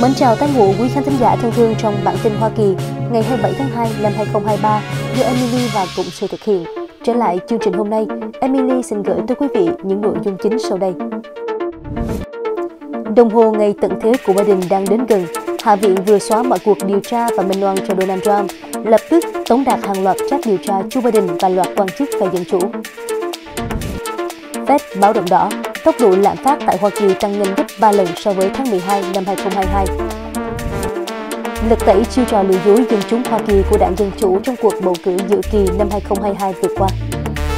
Mến chào tất ngụ quý khán thính giả thân thương trong bản tin Hoa Kỳ ngày 27 tháng 2 năm 2023 do Emily và Cụm sự thực hiện. Trở lại chương trình hôm nay, Emily xin gửi tới quý vị những nội dung chính sau đây. Đồng hồ ngày tận thế của Biden đang đến gần. Hạ viện vừa xóa mọi cuộc điều tra và minh oan cho Donald Trump, lập tức tống đạt hàng loạt các điều tra Joe Biden và loạt quan chức và dân chủ. Fed báo động đỏ, tốc độ lạm phát tại Hoa Kỳ tăng nhanh gấp 3 lần so với tháng 12 năm 2022. lực tẩy chiêu trò lừa dối dân chúng Hoa Kỳ của đảng Dân Chủ trong cuộc bầu cử dự kỳ năm 2022 vừa qua.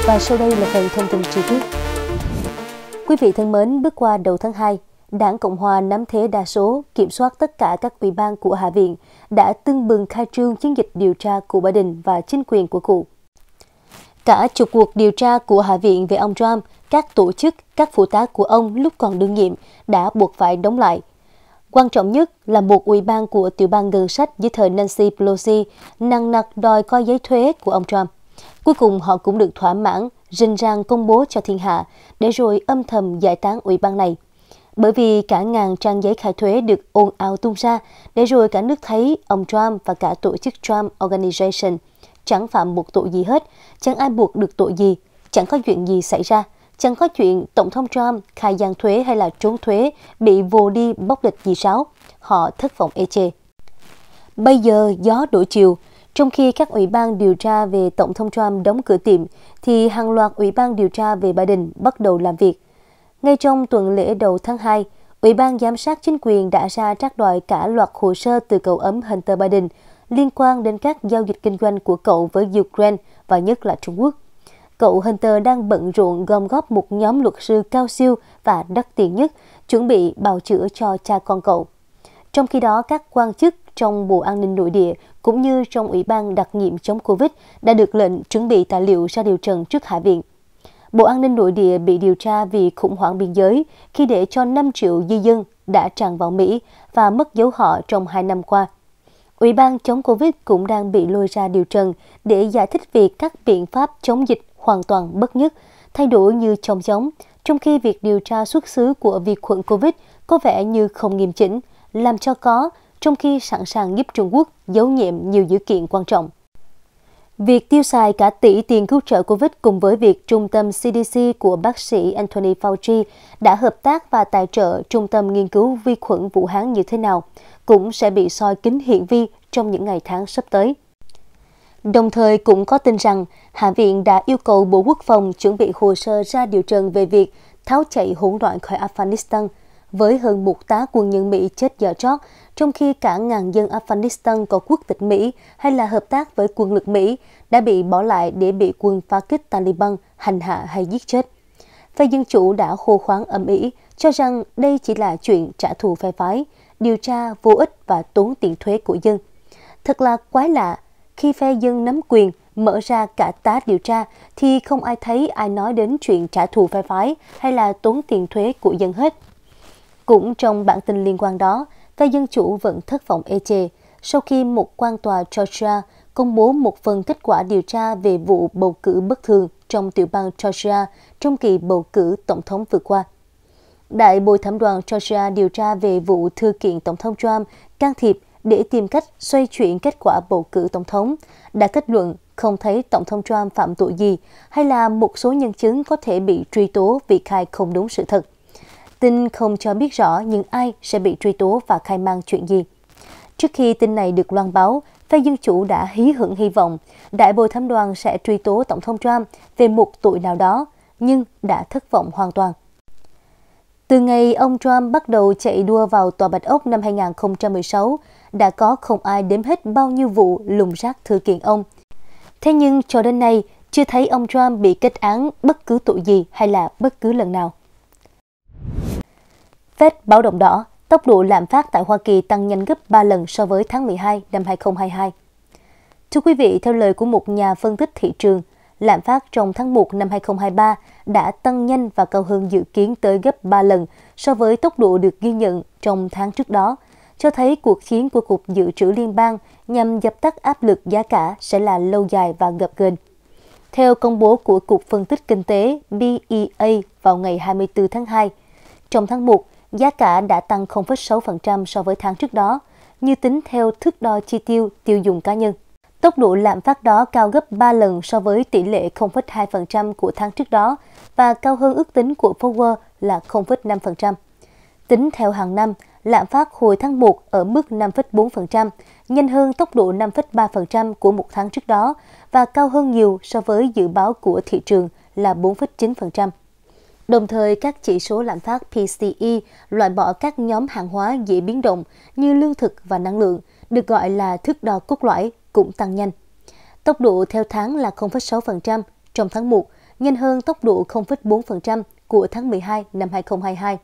Và sau đây là phần thông tin chi tiết. Quý vị thân mến, bước qua đầu tháng 2, Đảng Cộng hòa nắm thế đa số, kiểm soát tất cả các ủy ban của Hạ viện, đã tưng bừng khai trương chiến dịch điều tra của Biden và chính quyền của cụ. Cả chục cuộc điều tra của Hạ viện về ông Trump các tổ chức, các phụ tá của ông lúc còn đương nhiệm đã buộc phải đóng lại. Quan trọng nhất là một ủy ban của tiểu bang ngân sách dưới thời Nancy Pelosi năng nặc đòi coi giấy thuế của ông Trump. Cuối cùng họ cũng được thỏa mãn, rình rang công bố cho thiên hạ, để rồi âm thầm giải tán ủy ban này. Bởi vì cả ngàn trang giấy khai thuế được ồn ào tung ra, để rồi cả nước thấy ông Trump và cả tổ chức Trump Organization chẳng phạm một tội gì hết, chẳng ai buộc được tội gì, chẳng có chuyện gì xảy ra. Chẳng có chuyện Tổng thống Trump khai gian thuế hay là trốn thuế bị vô đi bóc lịch gì sáo. Họ thất vọng ê e chê. Bây giờ gió đổi chiều, trong khi các ủy ban điều tra về Tổng thống Trump đóng cửa tiệm, thì hàng loạt ủy ban điều tra về Biden bắt đầu làm việc. Ngay trong tuần lễ đầu tháng 2, Ủy ban giám sát chính quyền đã ra trác đòi cả loạt hồ sơ từ cậu ấm Hunter Biden liên quan đến các giao dịch kinh doanh của cậu với Ukraine và nhất là Trung Quốc cậu Hunter đang bận rộn gom góp một nhóm luật sư cao siêu và đắt tiền nhất, chuẩn bị bào chữa cho cha con cậu. Trong khi đó, các quan chức trong Bộ An ninh Nội địa cũng như trong Ủy ban đặc nhiệm chống Covid đã được lệnh chuẩn bị tài liệu ra điều trần trước Hạ viện. Bộ An ninh Nội địa bị điều tra vì khủng hoảng biên giới khi để cho 5 triệu di dân đã tràn vào Mỹ và mất dấu họ trong 2 năm qua. Ủy ban chống Covid cũng đang bị lôi ra điều trần để giải thích việc các biện pháp chống dịch hoàn toàn bất nhất, thay đổi như trông giống, trong khi việc điều tra xuất xứ của vi khuẩn COVID có vẻ như không nghiêm chỉnh, làm cho có, trong khi sẵn sàng giúp Trung Quốc giấu nhiệm nhiều dữ kiện quan trọng. Việc tiêu xài cả tỷ tiền cứu trợ COVID cùng với việc trung tâm CDC của bác sĩ Anthony Fauci đã hợp tác và tài trợ trung tâm nghiên cứu vi khuẩn Vũ Hán như thế nào cũng sẽ bị soi kính hiển vi trong những ngày tháng sắp tới. Đồng thời cũng có tin rằng Hạ viện đã yêu cầu Bộ Quốc phòng chuẩn bị hồ sơ ra điều trần về việc tháo chạy hỗn loạn khỏi Afghanistan với hơn một tá quân nhân Mỹ chết dở trót, trong khi cả ngàn dân Afghanistan có quốc tịch Mỹ hay là hợp tác với quân lực Mỹ đã bị bỏ lại để bị quân phá kích Taliban hành hạ hay giết chết. Phe Dân Chủ đã hô khoáng âm ỉ, cho rằng đây chỉ là chuyện trả thù phe phái, điều tra vô ích và tốn tiền thuế của dân. Thật là quái lạ khi phe dân nắm quyền, mở ra cả tá điều tra, thì không ai thấy ai nói đến chuyện trả thù phe phái hay là tốn tiền thuế của dân hết. Cũng trong bản tin liên quan đó, phe Dân Chủ vẫn thất vọng ê e chề sau khi một quan tòa Georgia công bố một phần kết quả điều tra về vụ bầu cử bất thường trong tiểu bang Georgia trong kỳ bầu cử tổng thống vừa qua. Đại bồi thẩm đoàn Georgia điều tra về vụ thư kiện Tổng thống Trump can thiệp để tìm cách xoay chuyển kết quả bầu cử tổng thống, đã kết luận không thấy Tổng thống Trump phạm tội gì hay là một số nhân chứng có thể bị truy tố vì khai không đúng sự thật. Tin không cho biết rõ những ai sẽ bị truy tố và khai mang chuyện gì. Trước khi tin này được loan báo, phe Dân Chủ đã hí hưởng hy vọng đại bồi thẩm đoàn sẽ truy tố Tổng thống Trump về một tội nào đó, nhưng đã thất vọng hoàn toàn. Từ ngày ông Trump bắt đầu chạy đua vào Tòa Bạch Ốc năm 2016, đã có không ai đếm hết bao nhiêu vụ lùng rác thư kiện ông. Thế nhưng cho đến nay, chưa thấy ông Trump bị kết án bất cứ tội gì hay là bất cứ lần nào. Fed báo động đỏ, tốc độ lạm phát tại Hoa Kỳ tăng nhanh gấp 3 lần so với tháng 12 năm 2022. Thưa quý vị, theo lời của một nhà phân tích thị trường, lạm phát trong tháng 1 năm 2023 đã tăng nhanh và cao hơn dự kiến tới gấp 3 lần so với tốc độ được ghi nhận trong tháng trước đó cho thấy cuộc chiến của Cục Dự trữ Liên bang nhằm dập tắt áp lực giá cả sẽ là lâu dài và gập ghềnh. Theo công bố của Cục Phân tích Kinh tế BEA vào ngày 24 tháng 2, trong tháng 1, giá cả đã tăng 0,6% so với tháng trước đó, như tính theo thước đo chi tiêu tiêu dùng cá nhân. Tốc độ lạm phát đó cao gấp 3 lần so với tỷ lệ 0,2% của tháng trước đó và cao hơn ước tính của Power là 0,5%. Tính theo hàng năm, lạm phát hồi tháng 1 ở mức 5,4%, nhanh hơn tốc độ 5,3% của một tháng trước đó và cao hơn nhiều so với dự báo của thị trường là 4,9%. Đồng thời, các chỉ số lạm phát PCE loại bỏ các nhóm hàng hóa dễ biến động như lương thực và năng lượng, được gọi là thước đo cốt lõi, cũng tăng nhanh. Tốc độ theo tháng là 0,6% trong tháng 1, nhanh hơn tốc độ 0,4% của tháng 12 năm 2022.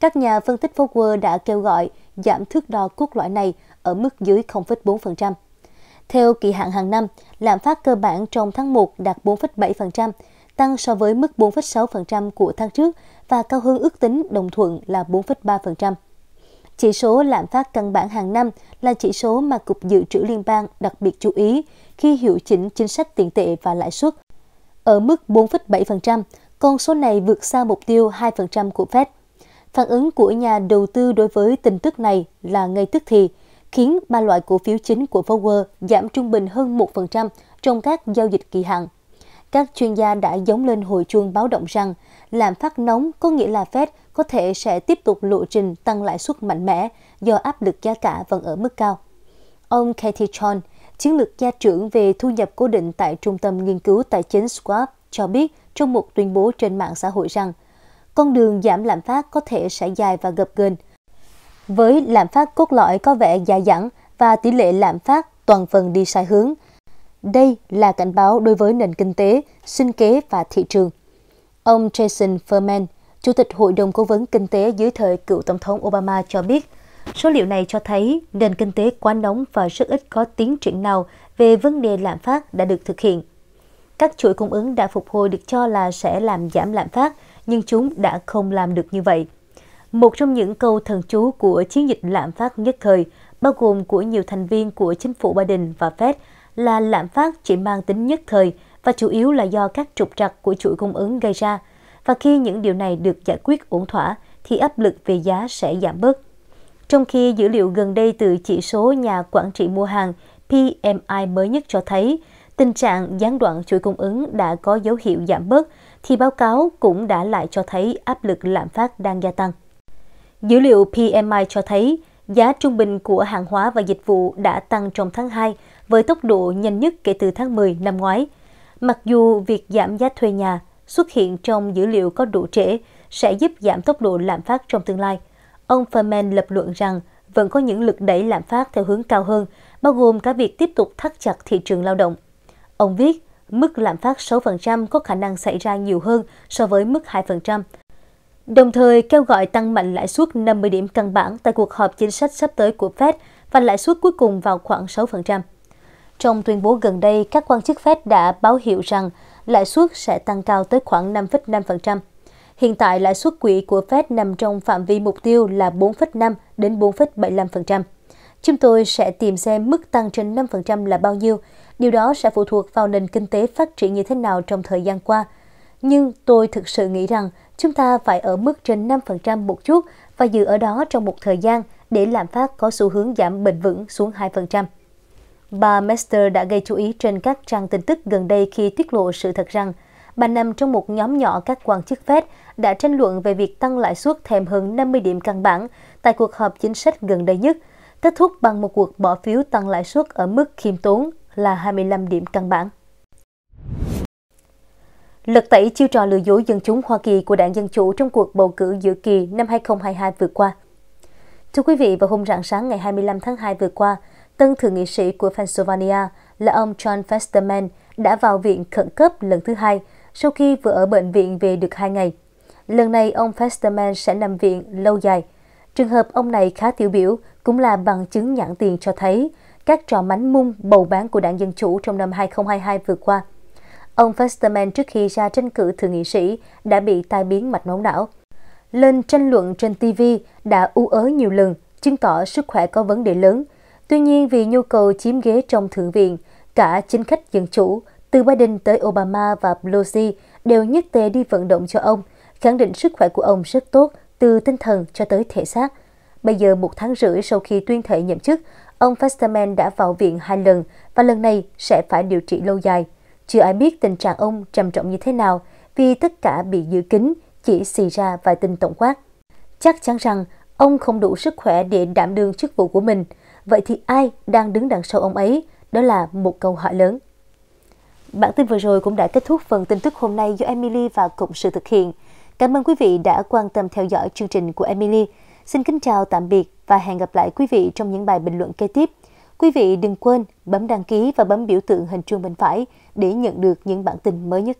Các nhà phân tích Fowler đã kêu gọi giảm thước đo quốc loại này ở mức dưới 0,4%. Theo kỳ hạn hàng năm, lạm phát cơ bản trong tháng 1 đạt 4,7%, tăng so với mức 4,6% của tháng trước và cao hơn ước tính đồng thuận là 4,3%. Chỉ số lạm phát căn bản hàng năm là chỉ số mà Cục Dự trữ Liên bang đặc biệt chú ý khi hiệu chỉnh chính sách tiền tệ và lãi suất. Ở mức 4,7%, con số này vượt xa mục tiêu 2% của Fed. Phản ứng của nhà đầu tư đối với tin tức này là ngay tức thì, khiến ba loại cổ phiếu chính của Power giảm trung bình hơn 1% trong các giao dịch kỳ hạn. Các chuyên gia đã giống lên hồi chuông báo động rằng làm phát nóng có nghĩa là Fed có thể sẽ tiếp tục lộ trình tăng lãi suất mạnh mẽ do áp lực giá cả vẫn ở mức cao. Ông Katie Chon, chiến lược gia trưởng về thu nhập cố định tại Trung tâm Nghiên cứu Tài chính Schwab cho biết trong một tuyên bố trên mạng xã hội rằng – con đường giảm lạm phát có thể sẽ dài và gập ghềnh. Với lạm phát cốt lõi có vẻ dài dẳng và tỷ lệ lạm phát toàn phần đi sai hướng. Đây là cảnh báo đối với nền kinh tế, sinh kế và thị trường. Ông Jason Furman, Chủ tịch Hội đồng Cố vấn Kinh tế dưới thời cựu Tổng thống Obama cho biết, số liệu này cho thấy nền kinh tế quá nóng và rất ít có tiến triển nào về vấn đề lạm phát đã được thực hiện. Các chuỗi cung ứng đã phục hồi được cho là sẽ làm giảm lạm phát, nhưng chúng đã không làm được như vậy. Một trong những câu thần chú của chiến dịch lạm phát nhất thời, bao gồm của nhiều thành viên của chính phủ Biden và Fed, là lạm phát chỉ mang tính nhất thời và chủ yếu là do các trục trặc của chuỗi cung ứng gây ra. Và khi những điều này được giải quyết ổn thỏa, thì áp lực về giá sẽ giảm bớt. Trong khi dữ liệu gần đây từ chỉ số nhà quản trị mua hàng PMI mới nhất cho thấy, tình trạng gián đoạn chuỗi cung ứng đã có dấu hiệu giảm bớt thì báo cáo cũng đã lại cho thấy áp lực lạm phát đang gia tăng. Dữ liệu PMI cho thấy giá trung bình của hàng hóa và dịch vụ đã tăng trong tháng 2 với tốc độ nhanh nhất kể từ tháng 10 năm ngoái. Mặc dù việc giảm giá thuê nhà xuất hiện trong dữ liệu có độ trễ sẽ giúp giảm tốc độ lạm phát trong tương lai, ông Ferman lập luận rằng vẫn có những lực đẩy lạm phát theo hướng cao hơn, bao gồm cả việc tiếp tục thắt chặt thị trường lao động. Ông viết, mức lạm phát 6% có khả năng xảy ra nhiều hơn so với mức 2%. Đồng thời kêu gọi tăng mạnh lãi suất 50 điểm căn bản tại cuộc họp chính sách sắp tới của Fed và lãi suất cuối cùng vào khoảng 6%. Trong tuyên bố gần đây, các quan chức Fed đã báo hiệu rằng lãi suất sẽ tăng cao tới khoảng 5,5%. Hiện tại, lãi suất quỹ của Fed nằm trong phạm vi mục tiêu là 4,5 đến 4,75%. Chúng tôi sẽ tìm xem mức tăng trên 5% là bao nhiêu. Điều đó sẽ phụ thuộc vào nền kinh tế phát triển như thế nào trong thời gian qua. Nhưng tôi thực sự nghĩ rằng chúng ta phải ở mức trên 5% một chút và giữ ở đó trong một thời gian để lạm phát có xu hướng giảm bền vững xuống 2%. Bà Mester đã gây chú ý trên các trang tin tức gần đây khi tiết lộ sự thật rằng bà nằm trong một nhóm nhỏ các quan chức Fed đã tranh luận về việc tăng lãi suất thêm hơn 50 điểm căn bản tại cuộc họp chính sách gần đây nhất – kết thúc bằng một cuộc bỏ phiếu tăng lãi suất ở mức khiêm tốn là 25 điểm căn bản. Lật tẩy chiêu trò lừa dối dân chúng Hoa Kỳ của đảng Dân Chủ trong cuộc bầu cử giữa kỳ năm 2022 vừa qua. Thưa quý vị, vào hôm rạng sáng ngày 25 tháng 2 vừa qua, tân thượng nghị sĩ của Pennsylvania là ông John Festerman đã vào viện khẩn cấp lần thứ hai sau khi vừa ở bệnh viện về được hai ngày. Lần này, ông Festerman sẽ nằm viện lâu dài. Trường hợp ông này khá tiêu biểu cũng là bằng chứng nhãn tiền cho thấy các trò mánh mung bầu bán của đảng Dân Chủ trong năm 2022 vừa qua. Ông Festerman trước khi ra tranh cử thượng nghị sĩ đã bị tai biến mạch máu não. Lên tranh luận trên TV đã u ớ nhiều lần, chứng tỏ sức khỏe có vấn đề lớn. Tuy nhiên vì nhu cầu chiếm ghế trong Thượng viện, cả chính khách Dân Chủ, từ Biden tới Obama và Pelosi đều nhất tề đi vận động cho ông, khẳng định sức khỏe của ông rất tốt từ tinh thần cho tới thể xác Bây giờ một tháng rưỡi sau khi tuyên thệ nhậm chức, ông Festerman đã vào viện hai lần và lần này sẽ phải điều trị lâu dài. Chưa ai biết tình trạng ông trầm trọng như thế nào vì tất cả bị giữ kín, chỉ xì ra vài tin tổng quát. Chắc chắn rằng ông không đủ sức khỏe để đảm đương chức vụ của mình. Vậy thì ai đang đứng đằng sau ông ấy? Đó là một câu hỏi lớn. Bản tin vừa rồi cũng đã kết thúc phần tin tức hôm nay do Emily và Cộng sự thực hiện. Cảm ơn quý vị đã quan tâm theo dõi chương trình của Emily. Xin kính chào tạm biệt và hẹn gặp lại quý vị trong những bài bình luận kế tiếp. Quý vị đừng quên bấm đăng ký và bấm biểu tượng hình chuông bên phải để nhận được những bản tin mới nhất.